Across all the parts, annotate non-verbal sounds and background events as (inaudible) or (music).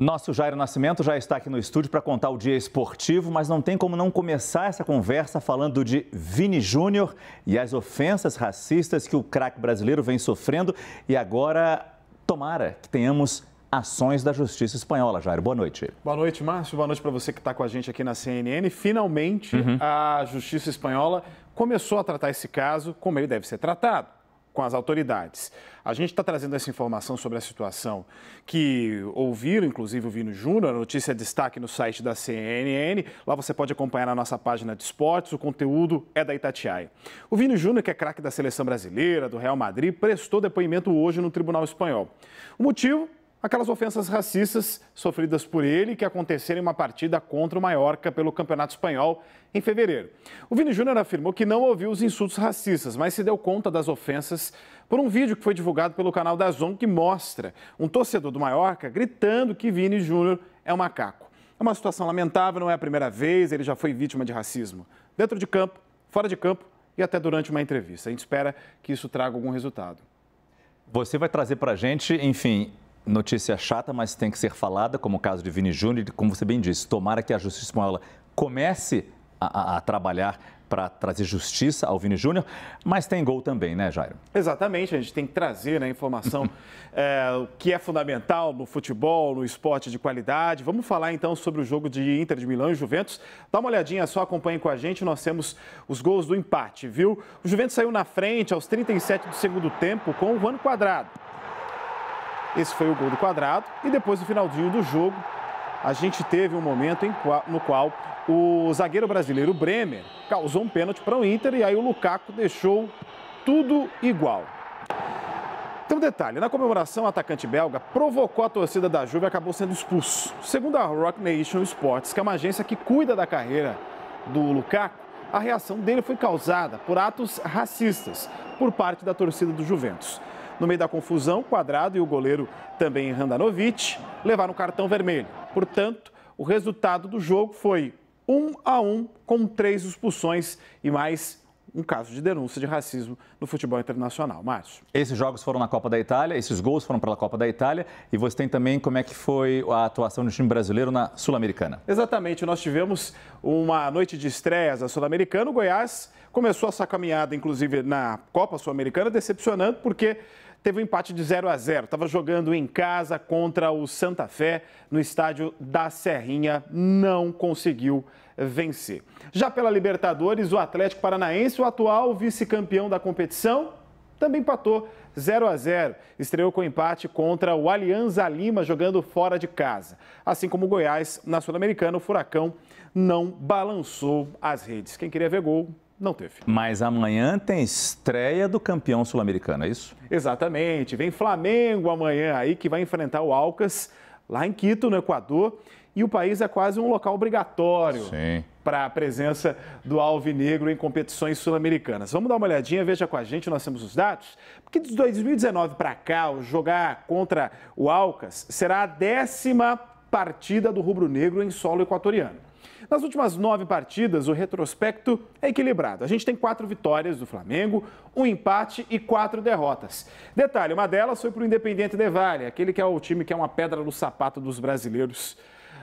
Nosso Jairo Nascimento já está aqui no estúdio para contar o dia esportivo, mas não tem como não começar essa conversa falando de Vini Júnior e as ofensas racistas que o craque brasileiro vem sofrendo. E agora, tomara que tenhamos ações da Justiça Espanhola. Jairo, boa noite. Boa noite, Márcio. Boa noite para você que está com a gente aqui na CNN. Finalmente, uhum. a Justiça Espanhola começou a tratar esse caso como ele deve ser tratado com as autoridades. A gente está trazendo essa informação sobre a situação que ouviram, inclusive o Vino Júnior, a notícia é destaque no site da CNN. Lá você pode acompanhar na nossa página de esportes, o conteúdo é da Itatiaia. O Vino Júnior, que é craque da seleção brasileira, do Real Madrid, prestou depoimento hoje no Tribunal Espanhol. O motivo aquelas ofensas racistas sofridas por ele que aconteceram em uma partida contra o Maiorca pelo Campeonato Espanhol em fevereiro. O Vini Júnior afirmou que não ouviu os insultos racistas, mas se deu conta das ofensas por um vídeo que foi divulgado pelo canal da Zon que mostra um torcedor do Maiorca gritando que Vini Júnior é um macaco. É uma situação lamentável, não é a primeira vez, ele já foi vítima de racismo. Dentro de campo, fora de campo e até durante uma entrevista. A gente espera que isso traga algum resultado. Você vai trazer para a gente, enfim, Notícia chata, mas tem que ser falada, como o caso de Vini Júnior, como você bem disse, tomara que a justiça espanhola comece a, a, a trabalhar para trazer justiça ao Vini Júnior, mas tem gol também, né, Jairo? Exatamente, a gente tem que trazer né, informação (laughs) é, que é fundamental no futebol, no esporte de qualidade. Vamos falar então sobre o jogo de Inter de Milão e Juventus. Dá uma olhadinha só, acompanhe com a gente, nós temos os gols do empate, viu? O Juventus saiu na frente aos 37 do segundo tempo com o Juan Quadrado. Esse foi o gol do quadrado. E depois do finalzinho do jogo, a gente teve um momento no qual o zagueiro brasileiro Bremer causou um pênalti para o Inter e aí o Lukaku deixou tudo igual. Tem um detalhe, na comemoração, o atacante belga provocou a torcida da Juve e acabou sendo expulso. Segundo a Rock Nation Sports, que é uma agência que cuida da carreira do Lukaku, a reação dele foi causada por atos racistas por parte da torcida do Juventus. No meio da confusão, Quadrado e o goleiro também Randanovic levaram o cartão vermelho. Portanto, o resultado do jogo foi 1 um a 1 um, com três expulsões e mais um caso de denúncia de racismo no futebol internacional. Márcio. Esses jogos foram na Copa da Itália, esses gols foram pela Copa da Itália e você tem também como é que foi a atuação do time brasileiro na Sul-Americana. Exatamente, nós tivemos uma noite de estreias na Sul-Americana. O Goiás começou a sua caminhada, inclusive, na Copa Sul-Americana, decepcionando porque teve um empate de 0 a 0. Estava jogando em casa contra o Santa Fé no estádio da Serrinha, não conseguiu vencer. Já pela Libertadores, o Atlético Paranaense, o atual vice-campeão da competição, também empatou 0 a 0. Estreou com empate contra o Alianza Lima, jogando fora de casa. Assim como o Goiás, na Sul-Americana, o Furacão não balançou as redes. Quem queria ver gol não teve. Mas amanhã tem estreia do campeão sul-americano, é isso? Exatamente. Vem Flamengo amanhã aí que vai enfrentar o Alcas lá em Quito, no Equador. E o país é quase um local obrigatório para a presença do alvinegro em competições sul-americanas. Vamos dar uma olhadinha, veja com a gente, nós temos os dados. Porque de 2019 para cá, o jogar contra o Alcas será a décima partida do rubro-negro em solo equatoriano. Nas últimas nove partidas, o retrospecto é equilibrado. A gente tem quatro vitórias do Flamengo, um empate e quatro derrotas. Detalhe, uma delas foi para o Independiente de Vale, aquele que é o time que é uma pedra no sapato dos brasileiros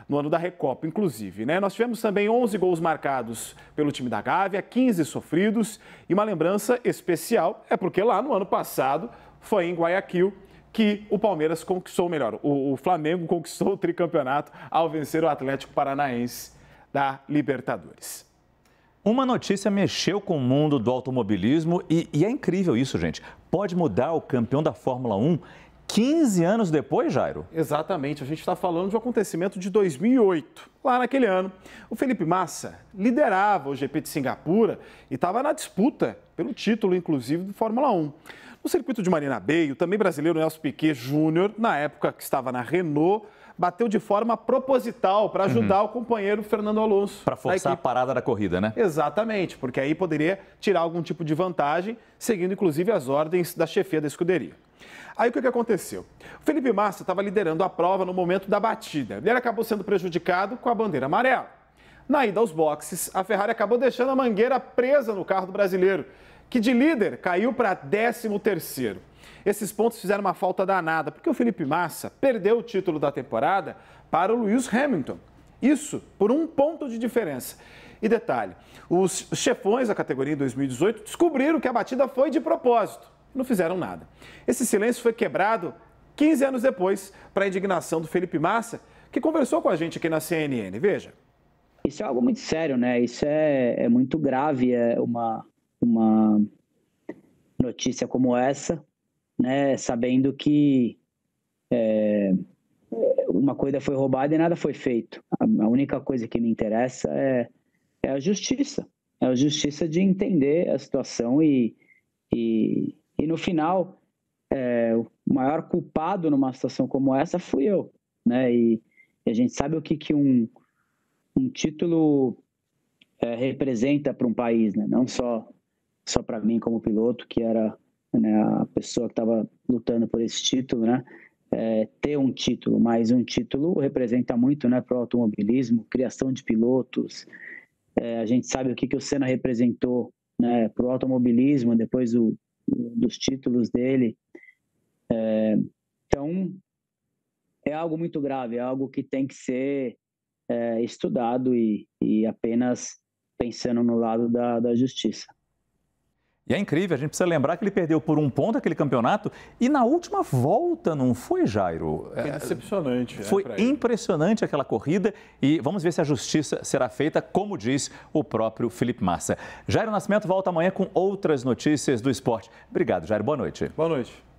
no ano da Recopa, inclusive. Né? Nós tivemos também 11 gols marcados pelo time da Gávea, 15 sofridos. E uma lembrança especial é porque lá no ano passado foi em Guayaquil que o Palmeiras conquistou, melhor, o, o Flamengo (laughs) conquistou o tricampeonato ao vencer o Atlético Paranaense da Libertadores. Uma notícia mexeu com o mundo do automobilismo e, e, é incrível isso, gente. Pode mudar o campeão da Fórmula 1 15 anos depois, Jairo? Exatamente, a gente está falando de um acontecimento de 2008. Lá naquele ano, o Felipe Massa liderava o GP de Singapura e estava na disputa pelo título, inclusive, do Fórmula 1. No circuito de Marina Bay, o também brasileiro Nelson Piquet Júnior, na época que estava na Renault, bateu de forma proposital para ajudar uhum. o companheiro Fernando Alonso. Para forçar a, parada da corrida, né? Exatamente, porque aí poderia tirar algum tipo de vantagem, seguindo inclusive as ordens da chefia da escuderia. Aí o que, aconteceu? O Felipe Massa estava liderando a prova no momento da batida. Ele acabou sendo prejudicado com a bandeira amarela. Na ida aos boxes, a Ferrari acabou deixando a mangueira presa no carro do brasileiro, que de líder caiu para 13 terceiro. Esses pontos fizeram uma falta danada, porque o Felipe Massa perdeu o título da temporada para o Lewis Hamilton. Isso por um ponto de diferença. E detalhe: os chefões da categoria em 2018 descobriram que a batida foi de propósito. Não fizeram nada. Esse silêncio foi quebrado 15 anos depois, para a indignação do Felipe Massa, que conversou com a gente aqui na CNN. Veja. Isso é algo muito sério, né? Isso é, é muito grave. É uma, uma notícia como essa né, sabendo que é, uma coisa foi roubada e nada foi feito. A, única coisa que me interessa é, é, a justiça. É a justiça de entender a situação e, e, e no final, é, o maior culpado numa situação como essa fui eu. Né? E, e a gente sabe o que, que um, um título é, representa para um país, né? não só, só para mim como piloto, que era né, a pessoa que estava lutando por esse título, né, é, ter um título, mas um título representa muito né, para o automobilismo, criação de pilotos. É, a gente sabe o que, que o Senna representou né, para o automobilismo depois do, dos títulos dele. É, então, é algo muito grave, é algo que tem que ser é, estudado e, e apenas pensando no lado da, da justiça. E é incrível, a gente precisa lembrar que ele perdeu por um ponto aquele campeonato e na última volta, não foi, Jairo? Foi é, decepcionante. Né, foi né, impressionante aquela corrida e vamos ver se a justiça será feita, como diz o próprio Felipe Massa. Jairo Nascimento volta amanhã com outras notícias do esporte. Obrigado, Jairo. Boa noite. Boa noite.